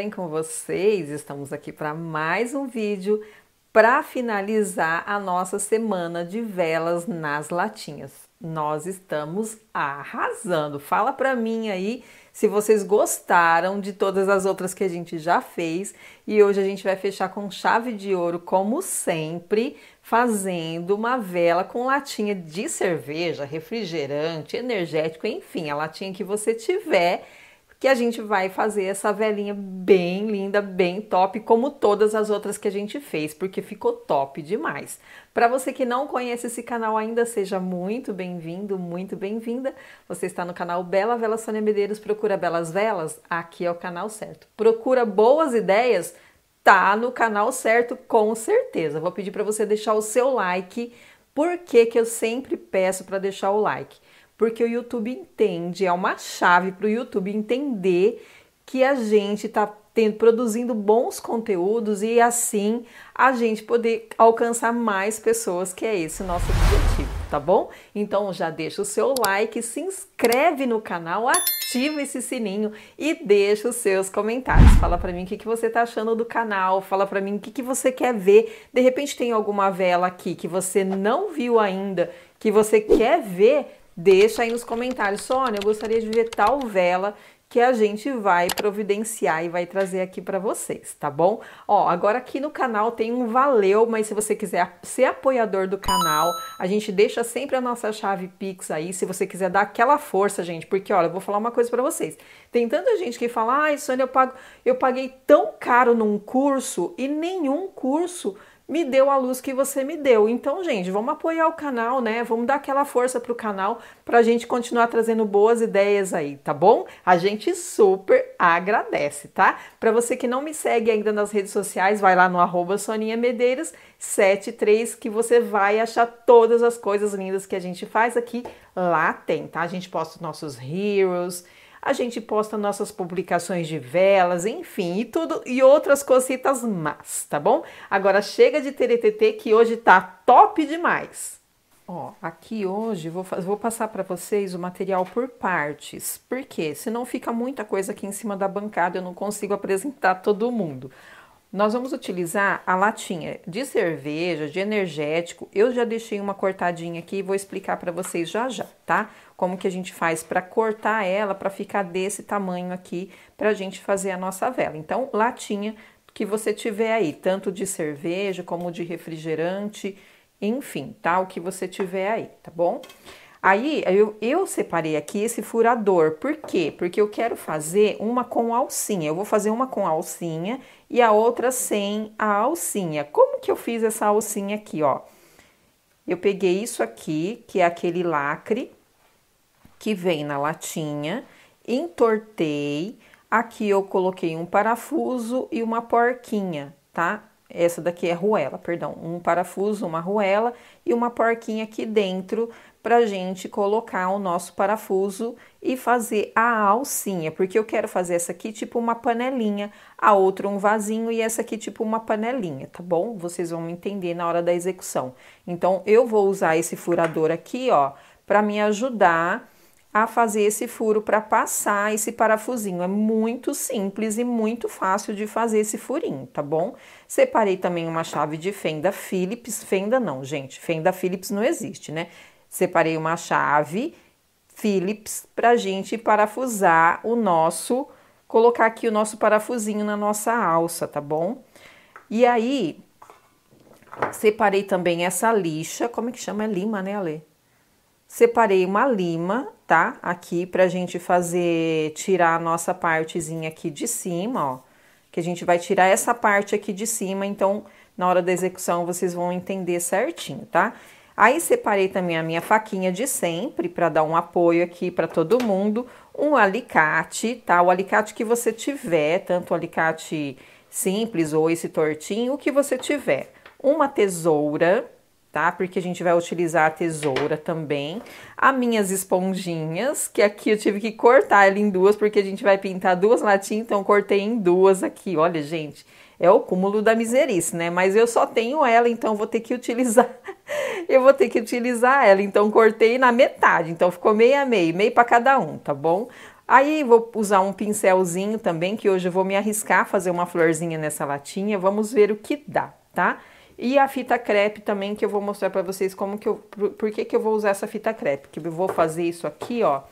bem com vocês? Estamos aqui para mais um vídeo para finalizar a nossa semana de velas nas latinhas. Nós estamos arrasando. Fala para mim aí se vocês gostaram de todas as outras que a gente já fez e hoje a gente vai fechar com chave de ouro como sempre, fazendo uma vela com latinha de cerveja, refrigerante, energético, enfim, a latinha que você tiver que a gente vai fazer essa velinha bem linda, bem top, como todas as outras que a gente fez, porque ficou top demais. Para você que não conhece esse canal ainda, seja muito bem-vindo, muito bem-vinda. Você está no canal Bela Vela Sônia Medeiros, procura Belas Velas, aqui é o canal certo. Procura boas ideias, tá no canal certo com certeza. Vou pedir para você deixar o seu like. porque que eu sempre peço para deixar o like? porque o YouTube entende, é uma chave para o YouTube entender que a gente está tendo, produzindo bons conteúdos e assim a gente poder alcançar mais pessoas, que é esse o nosso objetivo, tá bom? Então já deixa o seu like, se inscreve no canal, ativa esse sininho e deixa os seus comentários. Fala para mim o que, que você tá achando do canal, fala para mim o que, que você quer ver. De repente tem alguma vela aqui que você não viu ainda, que você quer ver Deixa aí nos comentários, Sônia, eu gostaria de ver tal vela que a gente vai providenciar e vai trazer aqui para vocês, tá bom? Ó, agora aqui no canal tem um valeu, mas se você quiser ser apoiador do canal, a gente deixa sempre a nossa chave Pix aí, se você quiser dar aquela força, gente, porque olha, eu vou falar uma coisa para vocês. Tem tanta gente que fala: "Ai, Sônia, eu pago, eu paguei tão caro num curso e nenhum curso me deu a luz que você me deu. Então, gente, vamos apoiar o canal, né? Vamos dar aquela força pro canal pra gente continuar trazendo boas ideias aí, tá bom? A gente super agradece, tá? Para você que não me segue ainda nas redes sociais, vai lá no arroba Soninha Medeiros 73 que você vai achar todas as coisas lindas que a gente faz aqui. Lá tem, tá? A gente posta nossos heroes, a gente posta nossas publicações de velas, enfim, e tudo e outras cositas más, tá bom? Agora chega de TTT que hoje tá top demais. Ó, aqui hoje vou, vou passar para vocês o material por partes, porque senão fica muita coisa aqui em cima da bancada, eu não consigo apresentar todo mundo. Nós vamos utilizar a latinha de cerveja, de energético. Eu já deixei uma cortadinha aqui e vou explicar para vocês já já, tá? Como que a gente faz para cortar ela para ficar desse tamanho aqui para a gente fazer a nossa vela. Então, latinha que você tiver aí, tanto de cerveja como de refrigerante, enfim, tá? O que você tiver aí, tá bom? Aí eu, eu separei aqui esse furador, por quê? Porque eu quero fazer uma com alcinha. Eu vou fazer uma com alcinha e a outra sem a alcinha. Como que eu fiz essa alcinha aqui, ó? Eu peguei isso aqui, que é aquele lacre que vem na latinha, entortei. Aqui eu coloquei um parafuso e uma porquinha, tá? Essa daqui é ruela, perdão, um parafuso, uma ruela e uma porquinha aqui dentro para a gente colocar o nosso parafuso e fazer a alcinha, porque eu quero fazer essa aqui tipo uma panelinha, a outra um vasinho e essa aqui tipo uma panelinha, tá bom? Vocês vão entender na hora da execução. Então, eu vou usar esse furador aqui, ó, para me ajudar a fazer esse furo para passar esse parafusinho. É muito simples e muito fácil de fazer esse furinho, tá bom? Separei também uma chave de fenda Phillips, fenda não, gente, fenda Phillips não existe, né? Separei uma chave Phillips para a gente parafusar o nosso, colocar aqui o nosso parafusinho na nossa alça, tá bom? E aí, separei também essa lixa, como é que chama? É lima, né, Ale? Separei uma lima, tá? Aqui pra gente fazer, tirar a nossa partezinha aqui de cima, ó. Que a gente vai tirar essa parte aqui de cima, então na hora da execução vocês vão entender certinho, tá? Aí separei também a minha faquinha de sempre para dar um apoio aqui para todo mundo, um alicate, tá? O alicate que você tiver, tanto o alicate simples ou esse tortinho, o que você tiver. Uma tesoura, tá? Porque a gente vai utilizar a tesoura também. As minhas esponjinhas, que aqui eu tive que cortar ela em duas, porque a gente vai pintar duas latinhas, então cortei em duas aqui. Olha, gente, é o cúmulo da miserice, né? Mas eu só tenho ela, então vou ter que utilizar. eu vou ter que utilizar ela, então cortei na metade, então ficou meio a meio meio para cada um, tá bom? Aí vou usar um pincelzinho também, que hoje eu vou me arriscar a fazer uma florzinha nessa latinha, vamos ver o que dá, tá? E a fita crepe também, que eu vou mostrar para vocês como que eu... Por que que eu vou usar essa fita crepe? Que eu vou fazer isso aqui, ó.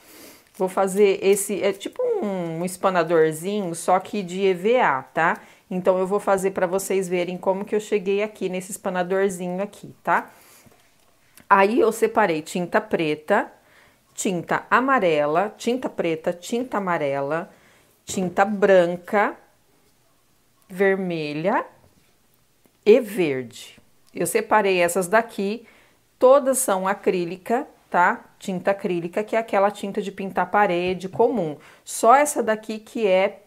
Vou fazer esse... É tipo um, um espanadorzinho, só que de EVA, tá? Então eu vou fazer para vocês verem como que eu cheguei aqui nesse espanadorzinho aqui, tá? Aí eu separei tinta preta, tinta amarela, tinta preta, tinta amarela, tinta branca, vermelha e verde. Eu separei essas daqui, todas são acrílica, tá? Tinta acrílica, que é aquela tinta de pintar parede comum. Só essa daqui que é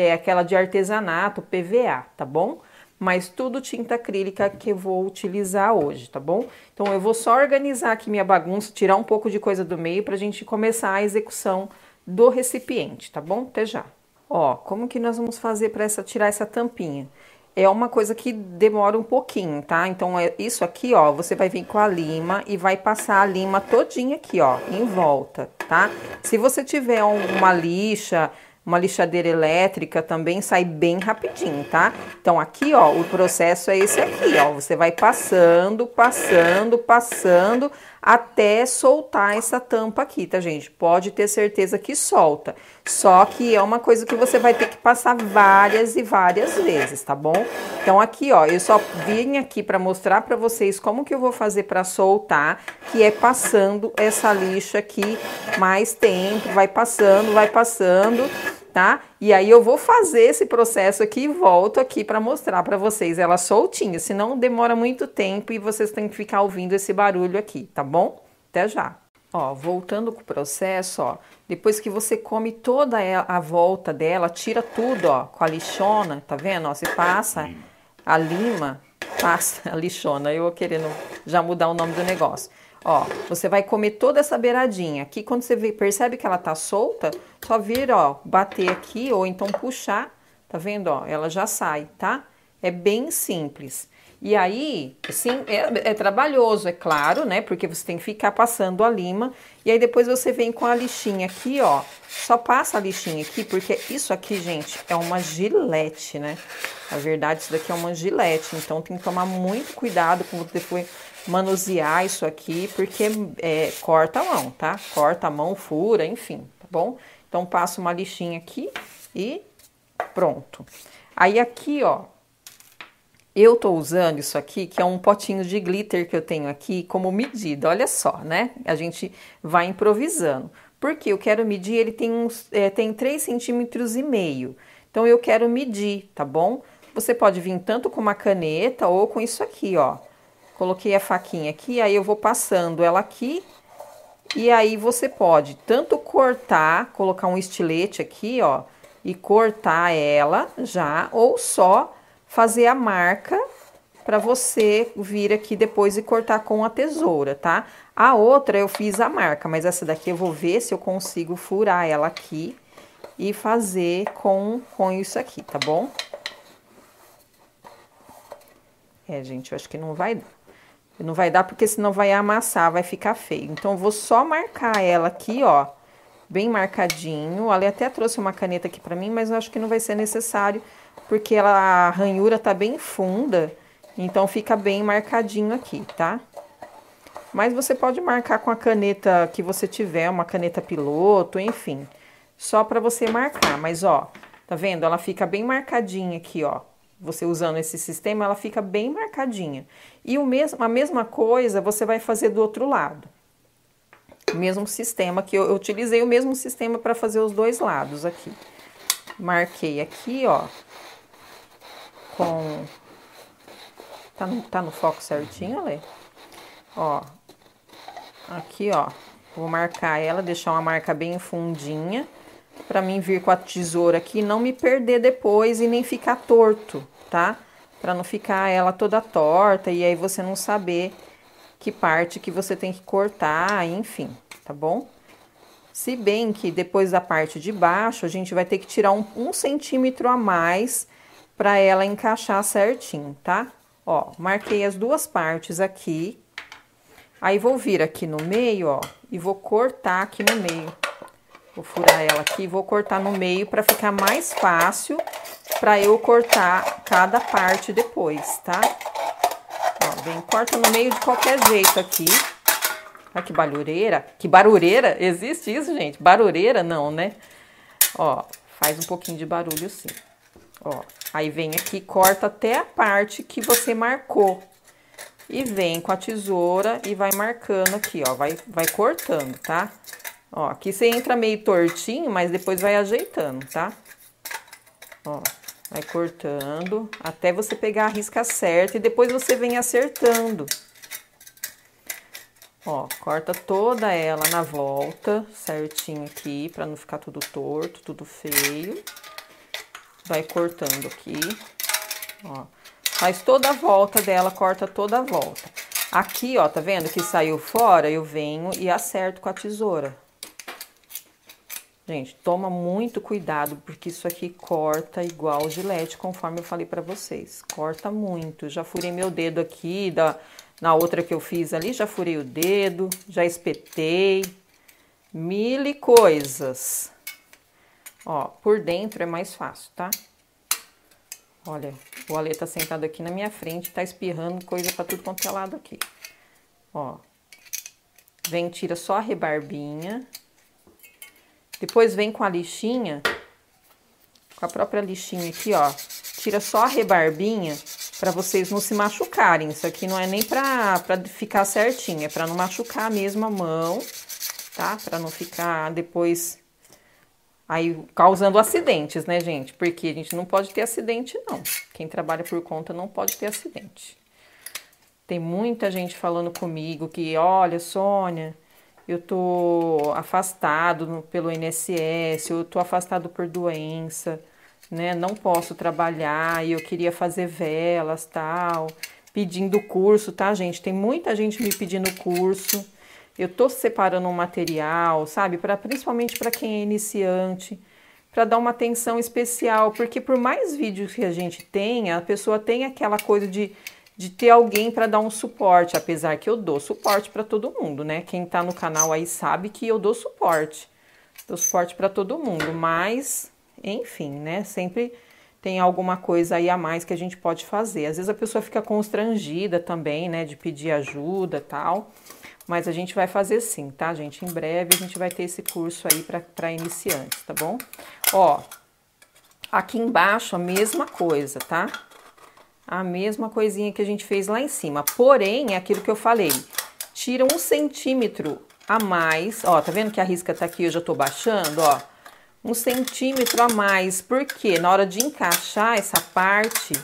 é aquela de artesanato, PVA, tá bom? Mas tudo tinta acrílica que eu vou utilizar hoje, tá bom? Então eu vou só organizar aqui minha bagunça, tirar um pouco de coisa do meio pra gente começar a execução do recipiente, tá bom? Até já. Ó, como que nós vamos fazer para essa tirar essa tampinha? É uma coisa que demora um pouquinho, tá? Então é isso aqui, ó, você vai vir com a lima e vai passar a lima todinha aqui, ó, em volta, tá? Se você tiver uma lixa, uma lixadeira elétrica também sai bem rapidinho, tá? Então aqui, ó, o processo é esse aqui, ó. Você vai passando, passando, passando até soltar essa tampa aqui, tá, gente? Pode ter certeza que solta. Só que é uma coisa que você vai ter que passar várias e várias vezes, tá bom? Então aqui, ó, eu só vim aqui para mostrar para vocês como que eu vou fazer para soltar, que é passando essa lixa aqui mais tempo, vai passando, vai passando tá? E aí eu vou fazer esse processo aqui e volto aqui para mostrar para vocês ela soltinha, senão demora muito tempo e vocês têm que ficar ouvindo esse barulho aqui, tá bom? Até já. Ó, voltando com o processo, ó, depois que você come toda a volta dela, tira tudo, ó, com a lixona, tá vendo? Ó, você passa a lima, passa a lixona, eu querendo já mudar o nome do negócio Ó, você vai comer toda essa beiradinha. Aqui, quando você percebe que ela tá solta, só vir, ó, bater aqui ou então puxar, tá vendo, ó? Ela já sai, tá? É bem simples. E aí, sim, é, é, trabalhoso, é claro, né? Porque você tem que ficar passando a lima. E aí depois você vem com a lixinha aqui, ó. Só passa a lixinha aqui, porque isso aqui, gente, é uma gilete, né? Na verdade, isso daqui é uma gilete. Então tem que tomar muito cuidado com você manusear isso aqui, porque é, corta a mão, tá? Corta a mão, fura, enfim, tá bom? Então, passo uma lixinha aqui e pronto. Aí, aqui, ó, eu tô usando isso aqui, que é um potinho de glitter que eu tenho aqui como medida, olha só, né? A gente vai improvisando. Porque eu quero medir, ele tem, uns, é, tem 3 centímetros e meio. Então, eu quero medir, tá bom? Você pode vir tanto com uma caneta ou com isso aqui, ó. Coloquei a faquinha aqui, aí eu vou passando ela aqui. E aí você pode tanto cortar, colocar um estilete aqui, ó, e cortar ela já, ou só fazer a marca para você vir aqui depois e cortar com a tesoura, tá? A outra eu fiz a marca, mas essa daqui eu vou ver se eu consigo furar ela aqui e fazer com, com isso aqui, tá bom? É, gente, eu acho que não vai dar. Não vai dar porque senão vai amassar, vai ficar feio. Então, vou só marcar ela aqui, ó, bem marcadinho. Olha, até trouxe uma caneta aqui pra mim, mas eu acho que não vai ser necessário, porque ela, a ranhura tá bem funda, então fica bem marcadinho aqui, tá? Mas você pode marcar com a caneta que você tiver, uma caneta piloto, enfim. Só pra você marcar, mas ó, tá vendo? Ela fica bem marcadinha aqui, ó você usando esse sistema, ela fica bem marcadinha. E o mesmo, a mesma coisa você vai fazer do outro lado. O mesmo sistema que eu, eu utilizei o mesmo sistema para fazer os dois lados aqui. Marquei aqui, ó, com tá no, tá no foco certinho, Lê? Ó, aqui, ó, vou marcar ela, deixar uma marca bem fundinha para mim vir com a tesoura aqui, não me perder depois e nem ficar torto, tá? Para não ficar ela toda torta e aí você não saber que parte que você tem que cortar, enfim, tá bom? Se bem que depois da parte de baixo, a gente vai ter que tirar um, um centímetro a mais para ela encaixar certinho, tá? Ó, marquei as duas partes aqui. Aí, vou vir aqui no meio, ó, e vou cortar aqui no meio. Vou furar ela aqui e vou cortar no meio para ficar mais fácil para eu cortar cada parte depois, tá? Ó, bem, corta no meio de qualquer jeito aqui. Ah, que barulheira. Que barureira, Existe isso, gente? Barureira não, né? Ó, faz um pouquinho de barulho sim. Ó, aí vem aqui, corta até a parte que você marcou. E vem com a tesoura e vai marcando aqui, ó. Vai, vai cortando, tá? Tá? Ó, aqui você entra meio tortinho, mas depois vai ajeitando, tá? Ó, vai cortando até você pegar a risca certa e depois você vem acertando. Ó, corta toda ela na volta, certinho aqui, pra não ficar tudo torto, tudo feio. Vai cortando aqui, ó. Faz toda a volta dela, corta toda a volta. Aqui, ó, tá vendo que saiu fora? Eu venho e acerto com a tesoura, Gente, toma muito cuidado, porque isso aqui corta igual o gilete, conforme eu falei para vocês. Corta muito. Já furei meu dedo aqui, da, na outra que eu fiz ali, já furei o dedo, já espetei. Mil e coisas. Ó, por dentro é mais fácil, tá? Olha, o Ale tá sentado aqui na minha frente, tá espirrando coisa para tudo quanto é lado aqui. Ó. Vem, tira só a rebarbinha. Depois vem com a lixinha, com a própria lixinha aqui, ó. Tira só a rebarbinha para vocês não se machucarem. Isso aqui não é nem para ficar certinho, é para não machucar mesmo a mão, tá? Para não ficar depois aí causando acidentes, né, gente? Porque a gente não pode ter acidente, não. Quem trabalha por conta não pode ter acidente. Tem muita gente falando comigo que, olha, Sônia, eu tô afastado pelo INSS, eu tô afastado por doença, né? Não posso trabalhar e eu queria fazer velas, tal, pedindo curso, tá, gente? Tem muita gente me pedindo curso. Eu tô separando um material, sabe? Para principalmente para quem é iniciante, para dar uma atenção especial, porque por mais vídeos que a gente tenha, a pessoa tem aquela coisa de de ter alguém para dar um suporte, apesar que eu dou suporte para todo mundo, né? Quem está no canal aí sabe que eu dou suporte. Dou suporte para todo mundo, mas enfim, né? Sempre tem alguma coisa aí a mais que a gente pode fazer. Às vezes a pessoa fica constrangida também, né, de pedir ajuda, tal. Mas a gente vai fazer sim, tá, gente? Em breve a gente vai ter esse curso aí para iniciantes, tá bom? Ó, aqui embaixo a mesma coisa, tá? a mesma coisinha que a gente fez lá em cima. Porém, é aquilo que eu falei, tira um centímetro a mais, ó, tá vendo que a risca tá aqui, eu já tô baixando, ó, um centímetro a mais, porque na hora de encaixar essa parte,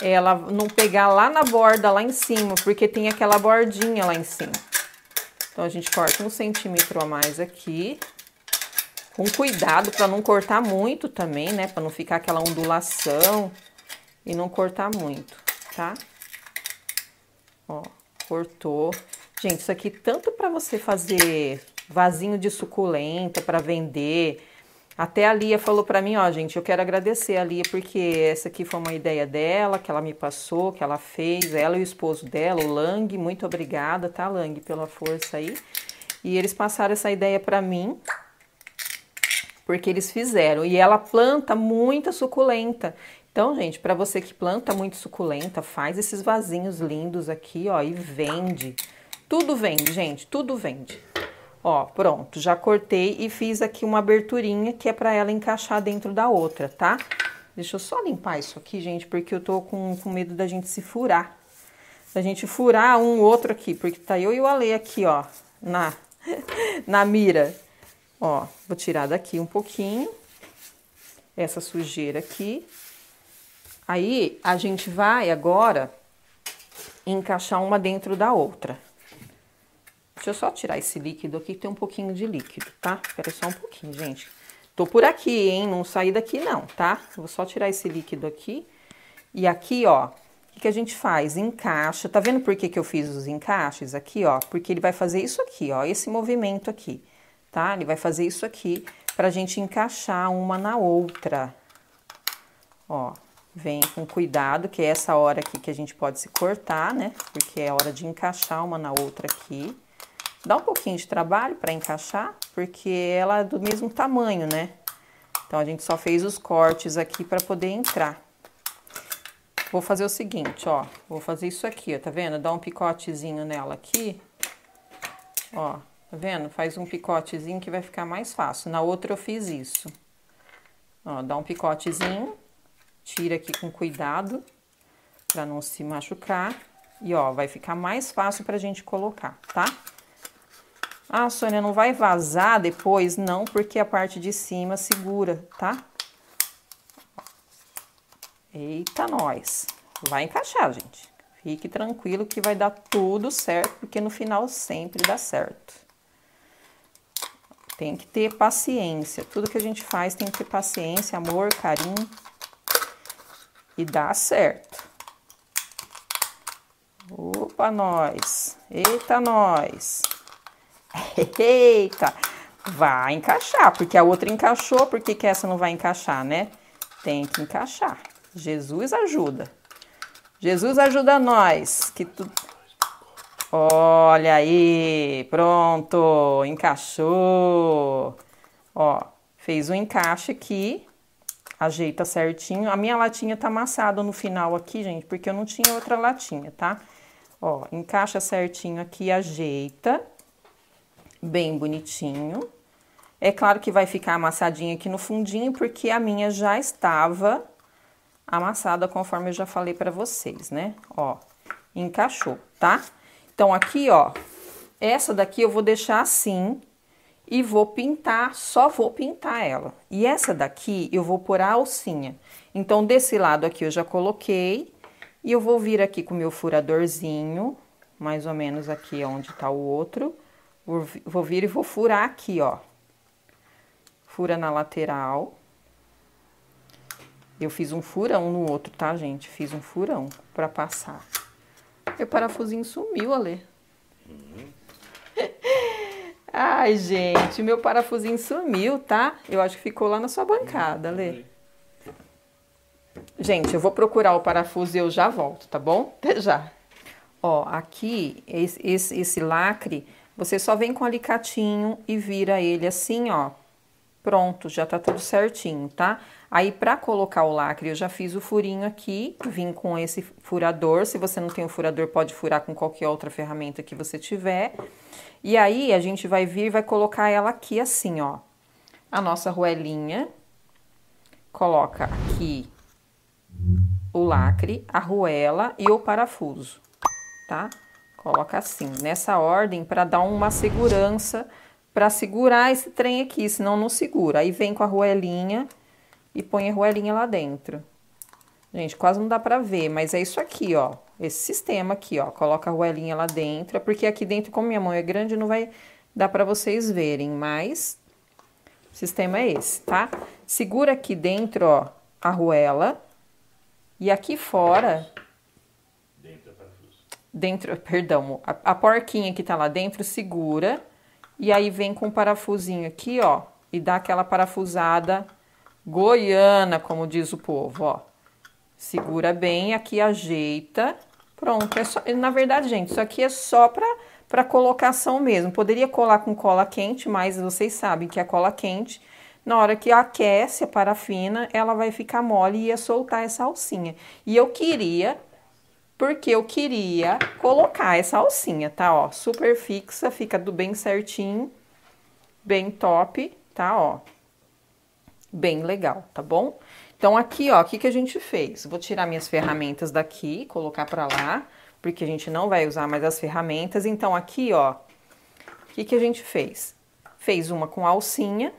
ela não pegar lá na borda, lá em cima, porque tem aquela bordinha lá em cima. Então, a gente corta um centímetro a mais aqui, com cuidado para não cortar muito também, né, para não ficar aquela ondulação e não cortar muito, tá? Ó, cortou. Gente, isso aqui tanto para você fazer vasinho de suculenta para vender. Até a Lia falou para mim, ó, gente, eu quero agradecer a Lia porque essa aqui foi uma ideia dela, que ela me passou, que ela fez, ela e o esposo dela, o Lang, muito obrigada, tá, Lang, pela força aí. E eles passaram essa ideia para mim, porque eles fizeram. E ela planta muita suculenta. Então, gente, para você que planta muito suculenta, faz esses vasinhos lindos aqui, ó, e vende. Tudo vende, gente, tudo vende. Ó, pronto, já cortei e fiz aqui uma aberturinha que é para ela encaixar dentro da outra, tá? Deixa eu só limpar isso aqui, gente, porque eu tô com, com medo da gente se furar. Da gente furar um outro aqui, porque tá eu e o Ale aqui, ó, na, na mira. Ó, vou tirar daqui um pouquinho essa sujeira aqui. Aí a gente vai agora encaixar uma dentro da outra. Deixa eu só tirar esse líquido aqui, que tem um pouquinho de líquido, tá? Espera só um pouquinho, gente. Tô por aqui, hein? Não saí daqui não, tá? Vou só tirar esse líquido aqui. E aqui, ó, o que, que a gente faz? Encaixa. Tá vendo por que, que eu fiz os encaixes aqui, ó? Porque ele vai fazer isso aqui, ó, esse movimento aqui, tá? Ele vai fazer isso aqui pra gente encaixar uma na outra. Ó, Vem com cuidado, que é essa hora aqui que a gente pode se cortar, né? Porque é hora de encaixar uma na outra aqui. Dá um pouquinho de trabalho para encaixar, porque ela é do mesmo tamanho, né? Então, a gente só fez os cortes aqui para poder entrar. Vou fazer o seguinte, ó. Vou fazer isso aqui, ó, tá vendo? Dá um picotezinho nela aqui. Ó, Tá vendo? Faz um picotezinho que vai ficar mais fácil. Na outra eu fiz isso. Ó, dá um picotezinho. Tira aqui com cuidado para não se machucar. E ó, vai ficar mais fácil para a gente colocar, tá? Ah, Sônia, não vai vazar depois? Não, porque a parte de cima segura, tá? Eita, nós! Vai encaixar, gente. Fique tranquilo que vai dar tudo certo, porque no final sempre dá certo. Tem que ter paciência. Tudo que a gente faz tem que ter paciência, amor, carinho e dá certo. Opa, nós! Eita, nós! Eita! Vai encaixar, porque a outra encaixou, por que, que essa não vai encaixar, né? Tem que encaixar. Jesus ajuda. Jesus ajuda nós. Que tu... Olha aí, pronto, encaixou. Ó, fez um encaixe aqui ajeita certinho. A minha latinha tá amassada no final aqui, gente, porque eu não tinha outra latinha, tá? Ó, encaixa certinho aqui, ajeita, bem bonitinho. É claro que vai ficar amassadinha aqui no fundinho, porque a minha já estava amassada, conforme eu já falei pra vocês, né? Ó, encaixou, tá? Então, aqui, ó, essa daqui eu vou deixar assim, e vou pintar, só vou pintar ela. E essa daqui eu vou pôr a alcinha. Então, desse lado aqui eu já coloquei e eu vou vir aqui com o meu furadorzinho, mais ou menos aqui onde tá o outro. Vou, vir e vou furar aqui, ó. Fura na lateral. Eu fiz um furão no outro, tá, gente? Fiz um furão pra passar. Meu parafusinho sumiu, Ale. Uhum. Ai, gente, meu parafusinho sumiu, tá? Eu acho que ficou lá na sua bancada, Lê. Gente, eu vou procurar o parafuso e eu já volto, tá bom? Até já. Ó, aqui, esse, esse, esse lacre, você só vem com alicatinho e vira ele assim, ó. Pronto, já tá tudo certinho, tá? Aí, para colocar o lacre, eu já fiz o furinho aqui, vim com esse furador. Se você não tem o furador, pode furar com qualquer outra ferramenta que você tiver. E aí, a gente vai vir e vai colocar ela aqui assim, ó. A nossa ruelinha. Coloca aqui o lacre, a ruela e o parafuso, tá? Coloca assim, nessa ordem, para dar uma segurança, para segurar esse trem aqui, senão não segura. Aí vem com a ruelinha e põe a arruelinha lá dentro. Gente, quase não dá pra ver, mas é isso aqui, ó. Esse sistema aqui, ó. Coloca a arruelinha lá dentro, é porque aqui dentro, como minha mão é grande, não vai dar pra vocês verem, mas o sistema é esse, tá? Segura aqui dentro, ó, a arruela. E aqui fora... Dentro perdão, a, a porquinha que tá lá dentro segura. E aí vem com o um parafusinho aqui, ó, e dá aquela parafusada goiana, como diz o povo, ó. Segura bem, aqui ajeita. Pronto. É só, na verdade, gente, isso aqui é só para para colocação mesmo. Poderia colar com cola quente, mas vocês sabem que a é cola quente, na hora que aquece a parafina, ela vai ficar mole e ia soltar essa alcinha. E eu queria, porque eu queria colocar essa alcinha, tá? Ó, super fixa, fica do bem certinho, bem top, tá? Ó, bem legal, tá bom? Então, aqui, ó, o que, que a gente fez? Vou tirar minhas ferramentas daqui, colocar para lá, porque a gente não vai usar mais as ferramentas. Então, aqui, ó, o que, que a gente fez? Fez uma com alcinha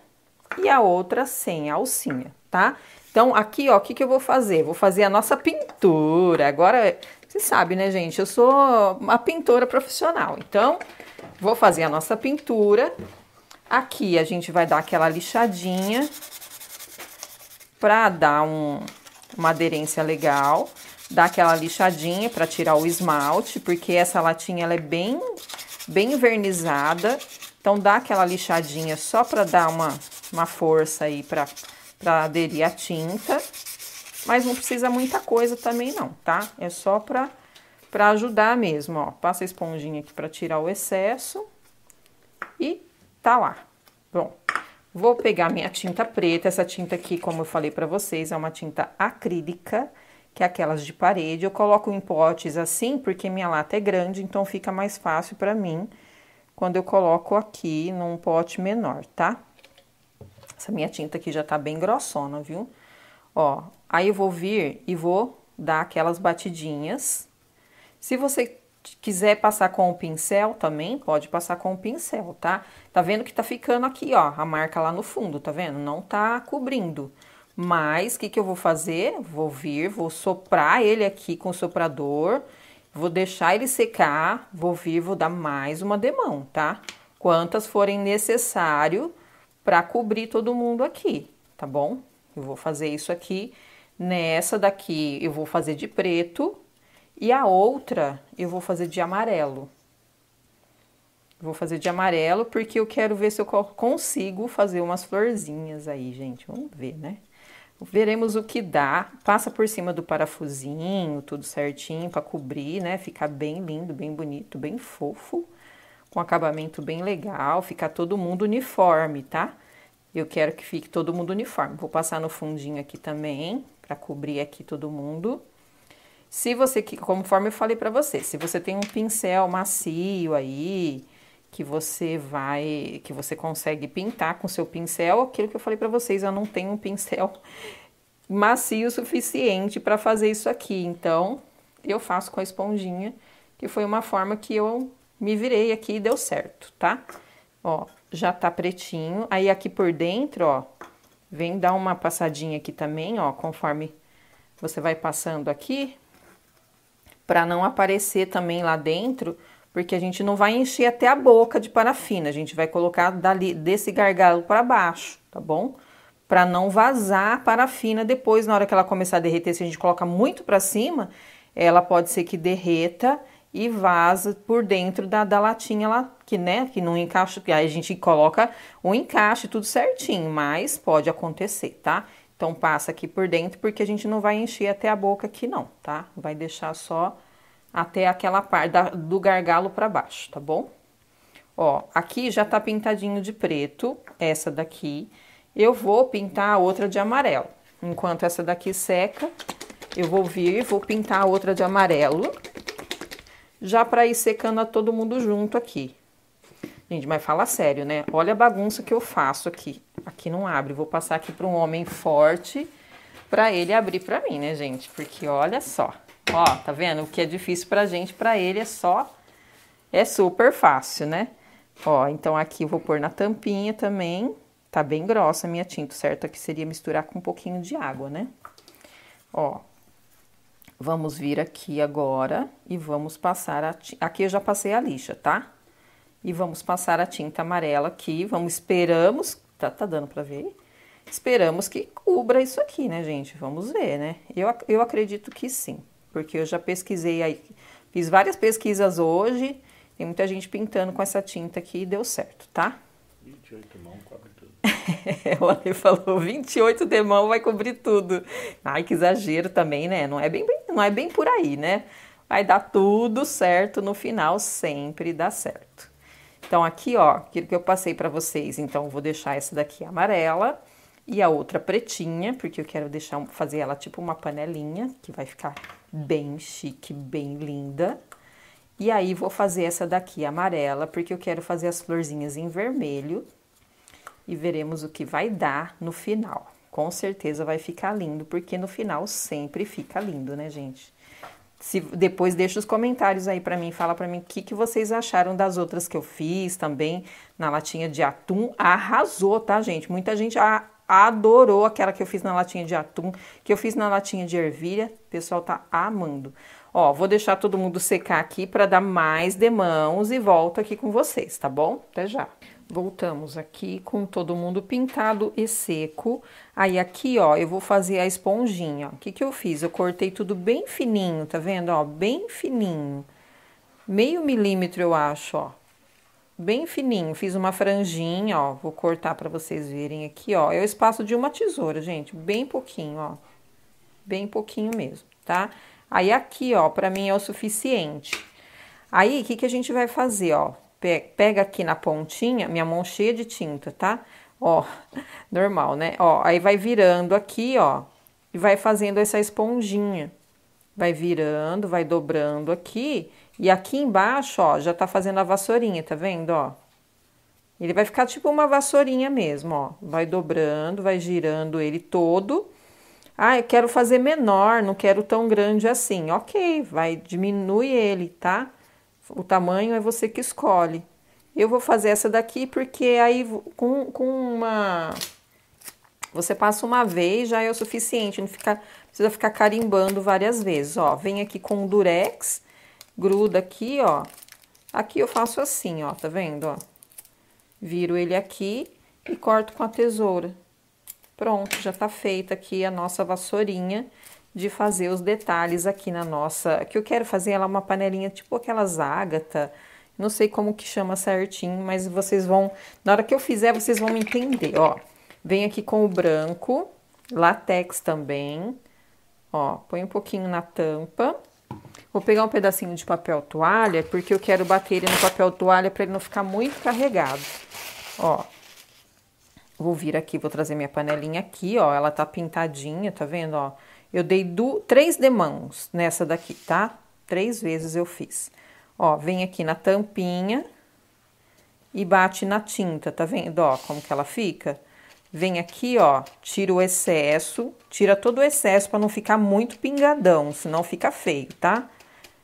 e a outra sem alcinha, tá? Então, aqui, ó, o que, que eu vou fazer? Vou fazer a nossa pintura. Agora, você sabe, né, gente? Eu sou uma pintora profissional. Então, vou fazer a nossa pintura. Aqui a gente vai dar aquela lixadinha para dar um, uma aderência legal, dar aquela lixadinha para tirar o esmalte, porque essa latinha ela é bem, bem vernizada, então dá aquela lixadinha só para dar uma, uma força aí para aderir a tinta, mas não precisa muita coisa também não, tá? É só para para ajudar mesmo, ó. Passa a esponjinha aqui para tirar o excesso e tá lá. Bom, Vou pegar minha tinta preta, essa tinta aqui, como eu falei para vocês, é uma tinta acrílica, que é aquelas de parede. Eu coloco em potes assim, porque minha lata é grande, então fica mais fácil para mim quando eu coloco aqui num pote menor, tá? Essa minha tinta aqui já tá bem grossona, viu? Ó, aí eu vou vir e vou dar aquelas batidinhas. Se você quiser passar com o pincel também, pode passar com o pincel, tá? Tá vendo que tá ficando aqui, ó, a marca lá no fundo, tá vendo? Não tá cobrindo. Mas, o que que eu vou fazer? Vou vir, vou soprar ele aqui com o soprador, vou deixar ele secar, vou vir, vou dar mais uma demão, tá? Quantas forem necessário para cobrir todo mundo aqui, tá bom? Eu vou fazer isso aqui, nessa daqui eu vou fazer de preto, e a outra eu vou fazer de amarelo. Vou fazer de amarelo porque eu quero ver se eu consigo fazer umas florzinhas aí, gente. Vamos ver, né? Veremos o que dá. Passa por cima do parafusinho, tudo certinho para cobrir, né? Ficar bem lindo, bem bonito, bem fofo. Com acabamento bem legal. Ficar todo mundo uniforme, tá? Eu quero que fique todo mundo uniforme. Vou passar no fundinho aqui também, para cobrir aqui todo mundo. Se você, conforme eu falei para você, se você tem um pincel macio aí, que você vai, que você consegue pintar com seu pincel, aquilo que eu falei para vocês, eu não tenho um pincel macio suficiente para fazer isso aqui. Então, eu faço com a esponjinha, que foi uma forma que eu me virei aqui e deu certo, tá? Ó, já tá pretinho. Aí aqui por dentro, ó, vem dar uma passadinha aqui também, ó, conforme você vai passando aqui, para não aparecer também lá dentro, porque a gente não vai encher até a boca de parafina, a gente vai colocar dali, desse gargalo para baixo, tá bom? Para não vazar a parafina depois, na hora que ela começar a derreter, se a gente coloca muito para cima, ela pode ser que derreta e vaza por dentro da, da latinha lá, que né, que não encaixa, aí a gente coloca o encaixe tudo certinho, mas pode acontecer, tá? Então passa aqui por dentro, porque a gente não vai encher até a boca aqui não, tá? Vai deixar só até aquela parte da, do gargalo para baixo, tá bom? Ó, aqui já tá pintadinho de preto, essa daqui. Eu vou pintar a outra de amarelo. Enquanto essa daqui seca, eu vou vir e vou pintar a outra de amarelo. Já para ir secando a todo mundo junto aqui, Gente, mas fala sério, né? Olha a bagunça que eu faço aqui. Aqui não abre. Vou passar aqui para um homem forte para ele abrir para mim, né, gente? Porque olha só. Ó, tá vendo? O que é difícil pra gente, para ele é só é super fácil, né? Ó, então aqui eu vou pôr na tampinha também. Tá bem grossa a minha tinta, certo? Aqui seria misturar com um pouquinho de água, né? Ó, vamos vir aqui agora e vamos passar a... Aqui eu já passei a lixa, tá? E vamos passar a tinta amarela aqui, vamos, esperamos, tá, tá dando para ver? Esperamos que cubra isso aqui, né, gente? Vamos ver, né? Eu, eu acredito que sim, porque eu já pesquisei aí, fiz várias pesquisas hoje, tem muita gente pintando com essa tinta aqui e deu certo, tá? 28 mão cobre tudo. o Ale falou, 28 de mão vai cobrir tudo. Ai, que exagero também, né? Não é bem, bem, não é bem por aí, né? Vai dar tudo certo no final, sempre dá certo. Então, aqui, ó, aquilo que eu passei para vocês, então, vou deixar essa daqui amarela e a outra pretinha, porque eu quero deixar, fazer ela tipo uma panelinha, que vai ficar bem chique, bem linda. E aí, vou fazer essa daqui amarela, porque eu quero fazer as florzinhas em vermelho. E veremos o que vai dar no final. Com certeza vai ficar lindo, porque no final sempre fica lindo, né, gente? Se depois deixa os comentários aí para mim, fala para mim o que, que vocês acharam das outras que eu fiz também na latinha de atum. Arrasou, tá, gente? Muita gente a, adorou aquela que eu fiz na latinha de atum, que eu fiz na latinha de ervilha. O pessoal tá amando. Ó, vou deixar todo mundo secar aqui para dar mais demãos e volto aqui com vocês, tá bom? Até já. Voltamos aqui com todo mundo pintado e seco. Aí aqui, ó, eu vou fazer a esponjinha. O que que eu fiz? Eu cortei tudo bem fininho, tá vendo? Ó, bem fininho. Meio milímetro, eu acho, ó. Bem fininho. Fiz uma franjinha, ó. Vou cortar para vocês verem aqui, ó. É o espaço de uma tesoura, gente. Bem pouquinho, ó. Bem pouquinho mesmo, tá? Aí aqui, ó, pra mim é o suficiente. Aí, o que que a gente vai fazer, ó? pega aqui na pontinha, minha mão cheia de tinta, tá? Ó, normal, né? Ó, aí vai virando aqui, ó, e vai fazendo essa esponjinha. Vai virando, vai dobrando aqui, e aqui embaixo, ó, já tá fazendo a vassourinha, tá vendo, ó? Ele vai ficar tipo uma vassourinha mesmo, ó. Vai dobrando, vai girando ele todo. Ah, eu quero fazer menor, não quero tão grande assim. Ok, vai, diminui ele, tá? O tamanho é você que escolhe. Eu vou fazer essa daqui porque aí com, com uma. Você passa uma vez já é o suficiente, não fica, precisa ficar carimbando várias vezes. Ó, vem aqui com o durex, gruda aqui, ó. Aqui eu faço assim, ó, tá vendo? Ó? Viro ele aqui e corto com a tesoura. Pronto, já tá feita aqui a nossa vassourinha de fazer os detalhes aqui na nossa. Que eu quero fazer ela uma panelinha tipo aquelas ágata, não sei como que chama certinho, mas vocês vão. Na hora que eu fizer, vocês vão entender, ó. Vem aqui com o branco, látex também. Ó, põe um pouquinho na tampa. Vou pegar um pedacinho de papel toalha, porque eu quero bater ele no papel toalha para ele não ficar muito carregado. Ó, vou vir aqui, vou trazer minha panelinha aqui, ó. Ela tá pintadinha, tá vendo, ó? Eu dei do, três demãos nessa daqui, tá? Três vezes eu fiz. Ó, vem aqui na tampinha e bate na tinta, tá vendo? Ó, como que ela fica? Vem aqui, ó, tira o excesso, tira todo o excesso para não ficar muito pingadão, senão fica feio, tá?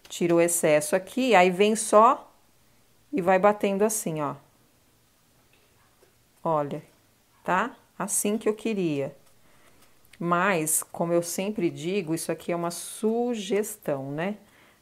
Tira o excesso aqui, aí vem só e vai batendo assim, ó. Olha, tá? Assim que eu queria. Mas, como eu sempre digo, isso aqui é uma sugestão, né?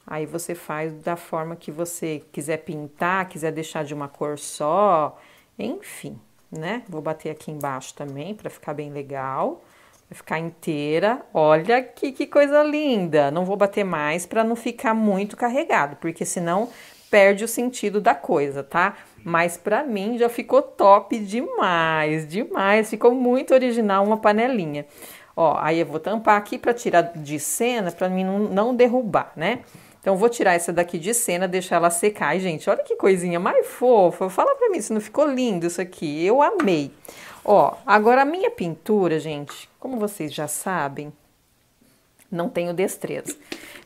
Aí você faz da forma que você quiser pintar, quiser deixar de uma cor só, enfim, né? Vou bater aqui embaixo também para ficar bem legal. Vai ficar inteira. Olha aqui que coisa linda! Não vou bater mais para não ficar muito carregado, porque senão perde o sentido da coisa, tá? Mas para mim já ficou top demais, demais. Ficou muito original uma panelinha. Ó, aí eu vou tampar aqui para tirar de cena, para mim não, não derrubar, né? Então, vou tirar essa daqui de cena, deixar ela secar. Ai, gente, olha que coisinha mais fofa. Fala pra mim se não ficou lindo isso aqui. Eu amei. Ó, agora a minha pintura, gente, como vocês já sabem, não tenho destreza.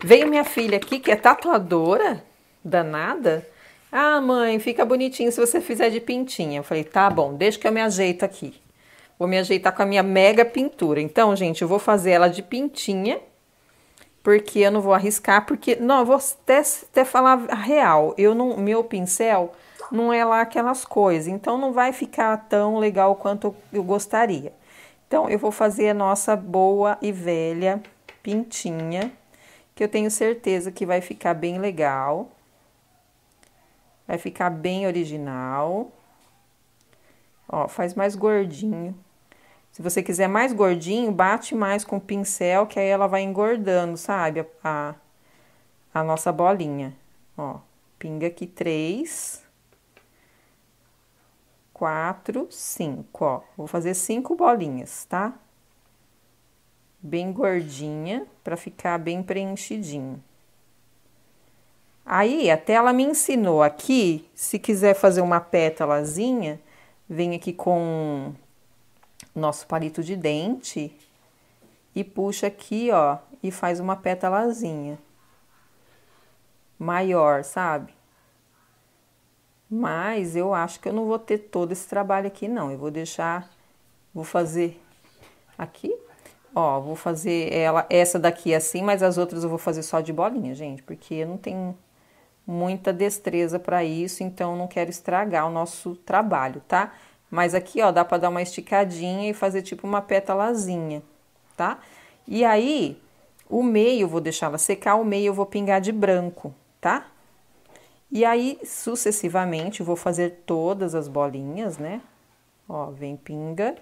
Veio minha filha aqui, que é tatuadora, danada. Ah, mãe, fica bonitinho se você fizer de pintinha. Eu falei, tá bom, deixa que eu me ajeito aqui. Vou me ajeitar com a minha mega pintura. Então, gente, eu vou fazer ela de pintinha, porque eu não vou arriscar, porque... Não, eu vou até, até falar a real. Eu não... Meu pincel não é lá aquelas coisas. Então, não vai ficar tão legal quanto eu gostaria. Então, eu vou fazer a nossa boa e velha pintinha, que eu tenho certeza que vai ficar bem legal. Vai ficar bem original. Ó, faz mais gordinho. Se você quiser mais gordinho, bate mais com o pincel, que aí ela vai engordando, sabe? A, a nossa bolinha. Ó, pinga aqui três, quatro, cinco, ó. Vou fazer cinco bolinhas, tá? Bem gordinha, pra ficar bem preenchidinho. Aí, até ela me ensinou aqui, se quiser fazer uma pétalazinha, vem aqui com nosso palito de dente e puxa aqui, ó, e faz uma pétalazinha maior, sabe? Mas eu acho que eu não vou ter todo esse trabalho aqui, não. Eu vou deixar, vou fazer aqui, ó, vou fazer ela, essa daqui assim, mas as outras eu vou fazer só de bolinha, gente, porque eu não tenho muita destreza para isso, então não quero estragar o nosso trabalho, tá? Mas aqui, ó, dá para dar uma esticadinha e fazer tipo uma pétalazinha, tá? E aí, o meio eu vou deixar ela secar, o meio eu vou pingar de branco, tá? E aí, sucessivamente, vou fazer todas as bolinhas, né? Ó, vem pinga.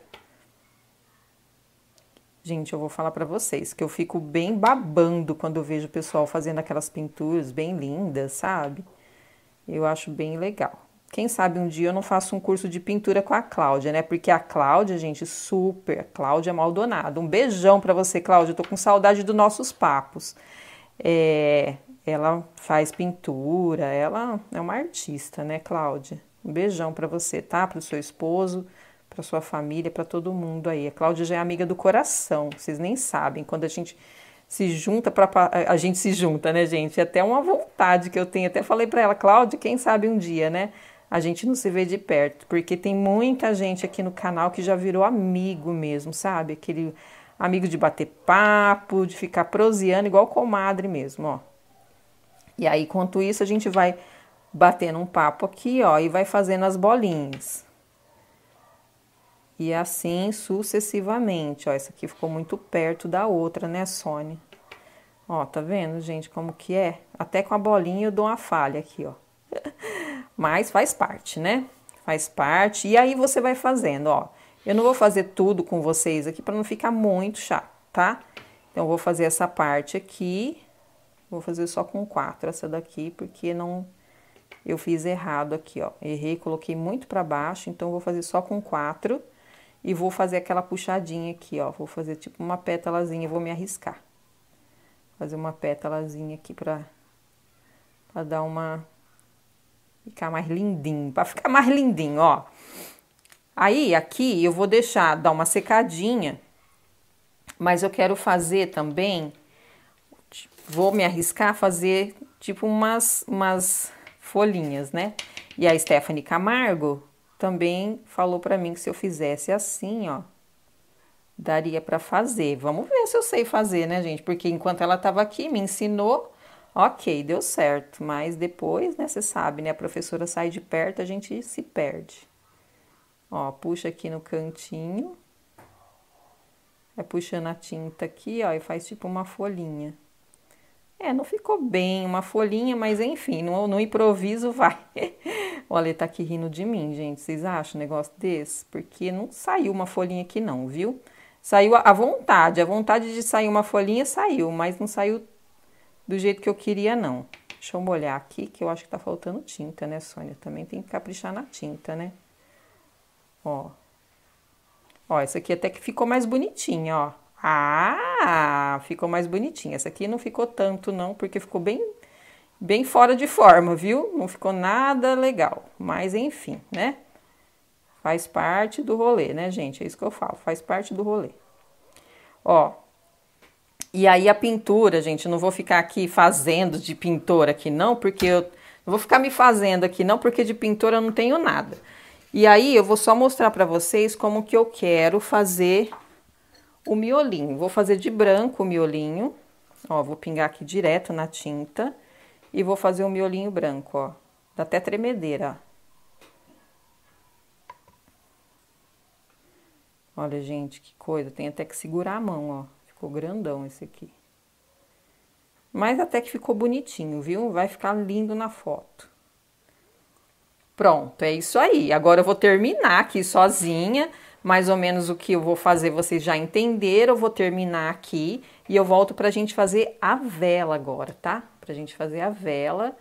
Gente, eu vou falar para vocês que eu fico bem babando quando eu vejo o pessoal fazendo aquelas pinturas bem lindas, sabe? Eu acho bem legal. Quem sabe um dia eu não faço um curso de pintura com a Cláudia, né? Porque a Cláudia, gente, super, a Cláudia é Maldonado. Um beijão para você, Cláudia. Eu tô com saudade dos nossos papos. É, ela faz pintura, ela é uma artista, né, Cláudia? Um beijão para você, tá? Para o seu esposo, para sua família, para todo mundo aí. A Cláudia já é amiga do coração, vocês nem sabem. Quando a gente se junta para a gente se junta, né, gente? É até uma vontade que eu tenho, até falei para ela, Cláudia, quem sabe um dia, né? a gente não se vê de perto, porque tem muita gente aqui no canal que já virou amigo mesmo, sabe? Aquele amigo de bater papo, de ficar proseando, igual comadre mesmo, ó. E aí, enquanto isso, a gente vai batendo um papo aqui, ó, e vai fazendo as bolinhas. E assim sucessivamente, ó, essa aqui ficou muito perto da outra, né, Sônia? Ó, tá vendo, gente, como que é? Até com a bolinha eu dou uma falha aqui, ó. mas faz parte, né? Faz parte. E aí você vai fazendo, ó. Eu não vou fazer tudo com vocês aqui para não ficar muito chato, tá? Então, vou fazer essa parte aqui. Vou fazer só com quatro essa daqui, porque não eu fiz errado aqui, ó. Errei, coloquei muito para baixo, então vou fazer só com quatro e vou fazer aquela puxadinha aqui, ó. Vou fazer tipo uma pétalazinha, vou me arriscar. Fazer uma pétalazinha aqui para Pra dar uma Ficar mais lindinho, para ficar mais lindinho, ó. Aí, aqui, eu vou deixar dar uma secadinha, mas eu quero fazer também, vou me arriscar a fazer, tipo, umas, umas folhinhas, né? E a Stephanie Camargo também falou para mim que se eu fizesse assim, ó, daria para fazer. Vamos ver se eu sei fazer, né, gente? Porque enquanto ela estava aqui, me ensinou Ok, deu certo, mas depois, né, você sabe, né, a professora sai de perto, a gente se perde. Ó, puxa aqui no cantinho, vai é, puxando a tinta aqui, ó, e faz tipo uma folhinha. É, não ficou bem uma folhinha, mas enfim, no, no improviso vai. Olha, ele tá aqui rindo de mim, gente, vocês acham um negócio desse? Porque não saiu uma folhinha aqui não, viu? Saiu a vontade, a vontade de sair uma folhinha saiu, mas não saiu do jeito que eu queria, não. Deixa eu molhar aqui, que eu acho que tá faltando tinta, né, Sônia? Também tem que caprichar na tinta, né? Ó. Ó, essa aqui até que ficou mais bonitinha, ó. Ah, ficou mais bonitinha. Essa aqui não ficou tanto, não, porque ficou bem, bem fora de forma, viu? Não ficou nada legal. Mas, enfim, né? Faz parte do rolê, né, gente? É isso que eu falo, faz parte do rolê. Ó, e aí a pintura, gente, não vou ficar aqui fazendo de pintora aqui não, porque eu não vou ficar me fazendo aqui não, porque de pintora eu não tenho nada. E aí eu vou só mostrar para vocês como que eu quero fazer o miolinho. Vou fazer de branco o miolinho, ó, vou pingar aqui direto na tinta e vou fazer o um miolinho branco, ó. Dá até tremedeira, ó. Olha, gente, que coisa, tem até que segurar a mão, ó. Ficou grandão esse aqui. Mas até que ficou bonitinho, viu? Vai ficar lindo na foto. Pronto, é isso aí. Agora eu vou terminar aqui sozinha. Mais ou menos o que eu vou fazer, vocês já entenderam. Eu vou terminar aqui e eu volto pra gente fazer a vela agora, tá? Pra gente fazer a vela.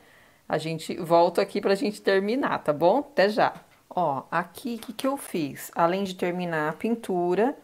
A gente volta aqui pra gente terminar, tá bom? Até já. Ó, aqui o que, que eu fiz? Além de terminar a pintura,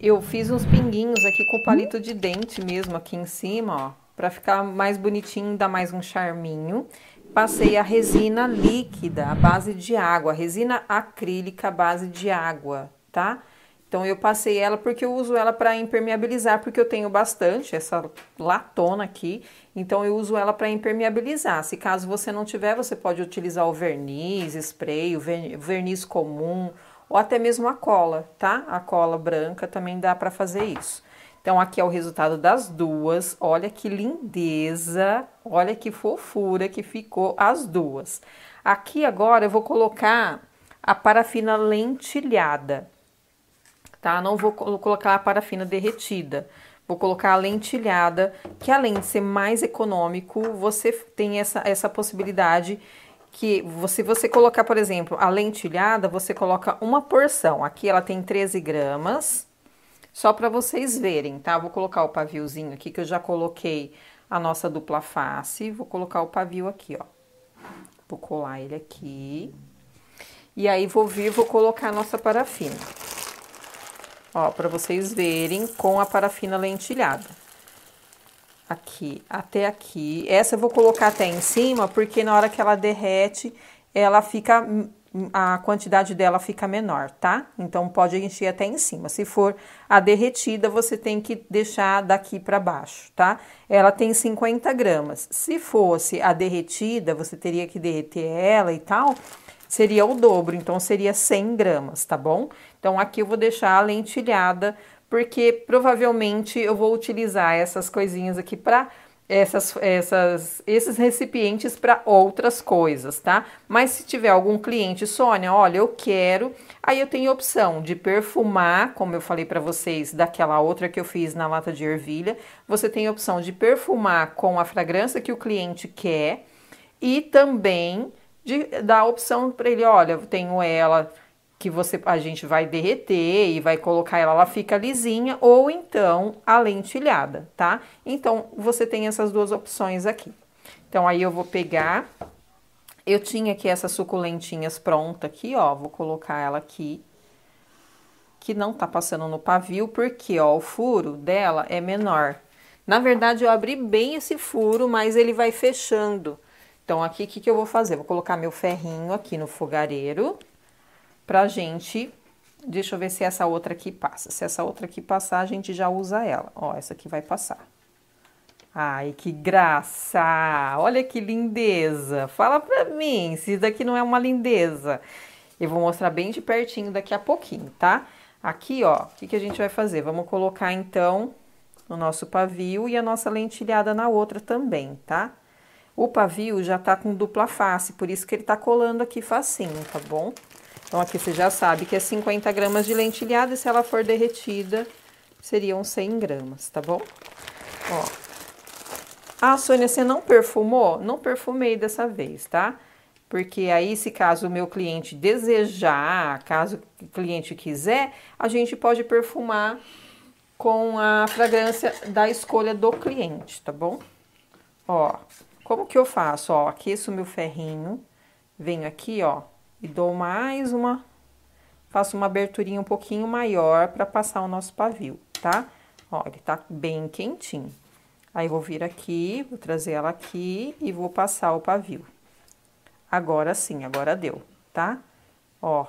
eu fiz uns pinguinhos aqui com palito hum. de dente mesmo aqui em cima, ó. Pra ficar mais bonitinho, dar mais um charminho. Passei a resina líquida, a base de água. Resina acrílica, base de água, tá? Então, eu passei ela porque eu uso ela para impermeabilizar, porque eu tenho bastante, essa latona aqui. Então, eu uso ela para impermeabilizar. Se caso você não tiver, você pode utilizar o verniz, spray, o verniz comum ou até mesmo a cola, tá? A cola branca também dá para fazer isso. Então, aqui é o resultado das duas. Olha que lindeza, olha que fofura que ficou as duas. Aqui agora eu vou colocar a parafina lentilhada, tá? Não vou colocar a parafina derretida. Vou colocar a lentilhada, que além de ser mais econômico, você tem essa, essa possibilidade que se você, você colocar, por exemplo, a lentilhada, você coloca uma porção. Aqui ela tem 13 gramas, só para vocês verem, tá? Vou colocar o paviozinho aqui, que eu já coloquei a nossa dupla face. Vou colocar o pavio aqui, ó. Vou colar ele aqui. E aí, vou vir, vou colocar a nossa parafina. Ó, para vocês verem com a parafina lentilhada aqui até aqui. Essa eu vou colocar até em cima, porque na hora que ela derrete, ela fica a quantidade dela fica menor, tá? Então pode encher até em cima. Se for a derretida, você tem que deixar daqui para baixo, tá? Ela tem 50 gramas. Se fosse a derretida, você teria que derreter ela e tal. Seria o dobro, então seria 100 gramas, tá bom? Então aqui eu vou deixar a lentilhada porque provavelmente eu vou utilizar essas coisinhas aqui para essas, essas, esses recipientes para outras coisas, tá? Mas se tiver algum cliente, Sônia, olha, eu quero, aí eu tenho opção de perfumar, como eu falei para vocês daquela outra que eu fiz na lata de ervilha, você tem a opção de perfumar com a fragrância que o cliente quer e também de dar a opção para ele, olha, eu tenho ela que você a gente vai derreter e vai colocar ela, ela fica lisinha, ou então a lentilhada, tá? Então, você tem essas duas opções aqui. Então, aí eu vou pegar, eu tinha aqui essas suculentinhas pronta aqui, ó, vou colocar ela aqui, que não tá passando no pavio, porque, ó, o furo dela é menor. Na verdade, eu abri bem esse furo, mas ele vai fechando. Então, aqui, o que, que eu vou fazer? Vou colocar meu ferrinho aqui no fogareiro pra gente. Deixa eu ver se essa outra aqui passa. Se essa outra aqui passar, a gente já usa ela. Ó, essa aqui vai passar. Ai, que graça! Olha que lindeza! Fala pra mim se isso daqui não é uma lindeza. Eu vou mostrar bem de pertinho daqui a pouquinho, tá? Aqui, ó, o que, que a gente vai fazer? Vamos colocar, então, o nosso pavio e a nossa lentilhada na outra também, tá? O pavio já tá com dupla face, por isso que ele tá colando aqui facinho, tá bom? Então, aqui você já sabe que é 50 gramas de lentilhada e se ela for derretida, seriam 100 gramas, tá bom? Ó. Ah, Sônia, você não perfumou? Não perfumei dessa vez, tá? Porque aí, se caso o meu cliente desejar, caso o cliente quiser, a gente pode perfumar com a fragrância da escolha do cliente, tá bom? Ó, como que eu faço? Ó, aqueço o meu ferrinho, venho aqui, ó, e dou mais uma, faço uma aberturinha um pouquinho maior para passar o nosso pavio, tá? Ó, ele tá bem quentinho. Aí, vou vir aqui, vou trazer ela aqui e vou passar o pavio. Agora sim, agora deu, tá? Ó,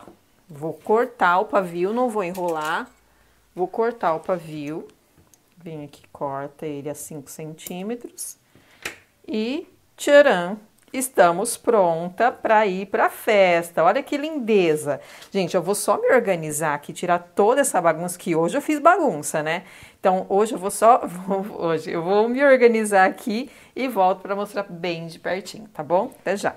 vou cortar o pavio, não vou enrolar. Vou cortar o pavio. Vem aqui, corta ele a 5 centímetros. E tcharam! estamos pronta para ir para a festa. Olha que lindeza. Gente, eu vou só me organizar aqui, tirar toda essa bagunça que hoje eu fiz bagunça, né? Então, hoje eu vou só hoje eu vou me organizar aqui e volto para mostrar bem de pertinho, tá bom? Até já.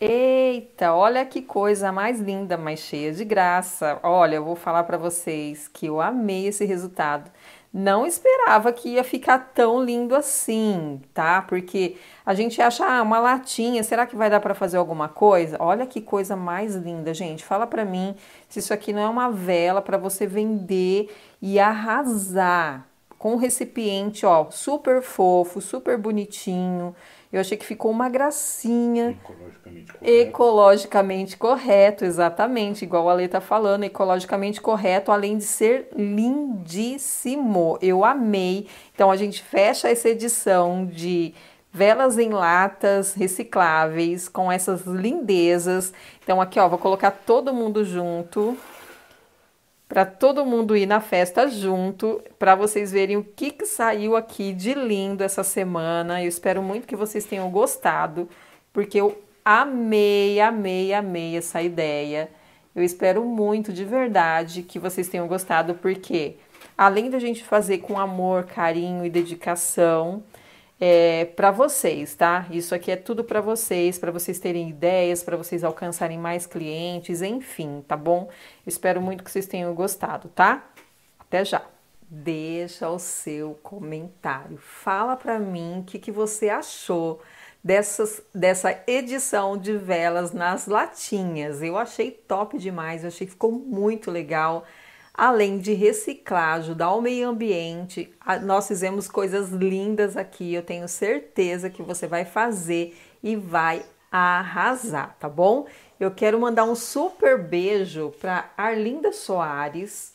Eita, olha que coisa mais linda, mais cheia de graça. Olha, eu vou falar para vocês que eu amei esse resultado não esperava que ia ficar tão lindo assim, tá? Porque a gente acha ah, uma latinha, será que vai dar para fazer alguma coisa? Olha que coisa mais linda, gente. Fala para mim se isso aqui não é uma vela para você vender e arrasar com um recipiente, ó, super fofo, super bonitinho. Eu achei que ficou uma gracinha. Ecologicamente correto. Ecologicamente correto, exatamente. Igual a Ale tá falando, ecologicamente correto, além de ser lindíssimo. Eu amei. Então a gente fecha essa edição de velas em latas recicláveis com essas lindezas. Então aqui, ó, vou colocar todo mundo junto para todo mundo ir na festa junto, para vocês verem o que, que saiu aqui de lindo essa semana. Eu espero muito que vocês tenham gostado, porque eu amei, amei, amei essa ideia. Eu espero muito de verdade que vocês tenham gostado, porque além da gente fazer com amor, carinho e dedicação, é, para vocês, tá? Isso aqui é tudo para vocês, para vocês terem ideias, para vocês alcançarem mais clientes, enfim, tá bom? Espero muito que vocês tenham gostado, tá? Até já. Deixa o seu comentário. Fala para mim o que, que você achou dessas, dessa edição de velas nas latinhas. Eu achei top demais, eu achei que ficou muito legal além de reciclar, ajudar o meio ambiente. Nós fizemos coisas lindas aqui, eu tenho certeza que você vai fazer e vai arrasar, tá bom? Eu quero mandar um super beijo para Arlinda Soares,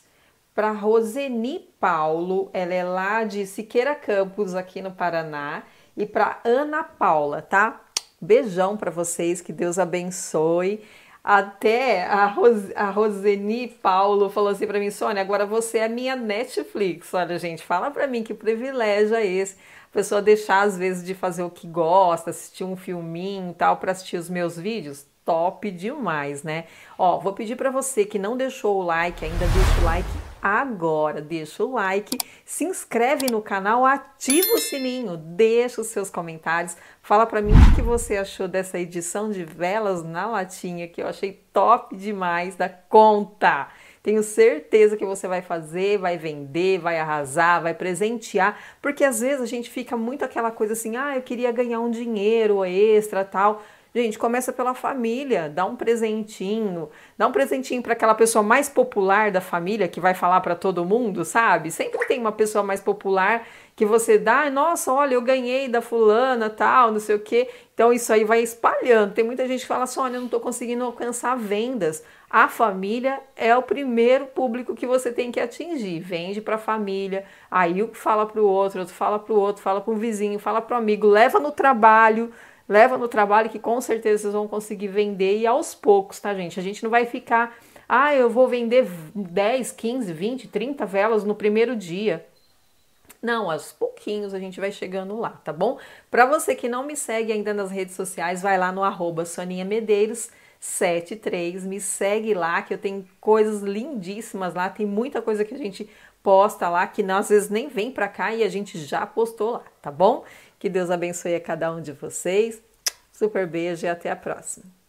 para Roseni Paulo, ela é lá de Siqueira Campos, aqui no Paraná, e para Ana Paula, tá? Beijão para vocês, que Deus abençoe. Até a, Ros a Roseni Paulo falou assim para mim, Sônia, agora você é minha Netflix. Olha, gente, fala para mim que privilégio é esse. A pessoa deixar, às vezes, de fazer o que gosta, assistir um filminho e tal, para assistir os meus vídeos top demais, né? Ó, vou pedir para você que não deixou o like ainda, deixa o like agora. Deixa o like, se inscreve no canal, ativa o sininho, deixa os seus comentários, fala para mim o que você achou dessa edição de velas na latinha que eu achei top demais da conta. Tenho certeza que você vai fazer, vai vender, vai arrasar, vai presentear, porque às vezes a gente fica muito aquela coisa assim: "Ah, eu queria ganhar um dinheiro extra, tal". Gente, começa pela família, dá um presentinho, dá um presentinho para aquela pessoa mais popular da família que vai falar para todo mundo, sabe? Sempre tem uma pessoa mais popular que você dá, nossa, olha, eu ganhei da fulana, tal, não sei o quê. Então isso aí vai espalhando. Tem muita gente que fala assim, olha, eu não estou conseguindo alcançar vendas. A família é o primeiro público que você tem que atingir. Vende para a família, aí o que fala para o outro, outro fala para o outro, fala para o vizinho, fala para o amigo, leva no trabalho, leva no trabalho que com certeza vocês vão conseguir vender e aos poucos, tá, gente? A gente não vai ficar, ah, eu vou vender 10, 15, 20, 30 velas no primeiro dia. Não, aos pouquinhos a gente vai chegando lá, tá bom? Para você que não me segue ainda nas redes sociais, vai lá no arroba Soninha Medeiros 73, me segue lá que eu tenho coisas lindíssimas lá, tem muita coisa que a gente posta lá que às vezes nem vem para cá e a gente já postou lá, tá bom? Que Deus abençoe a cada um de vocês. Super beijo e até a próxima.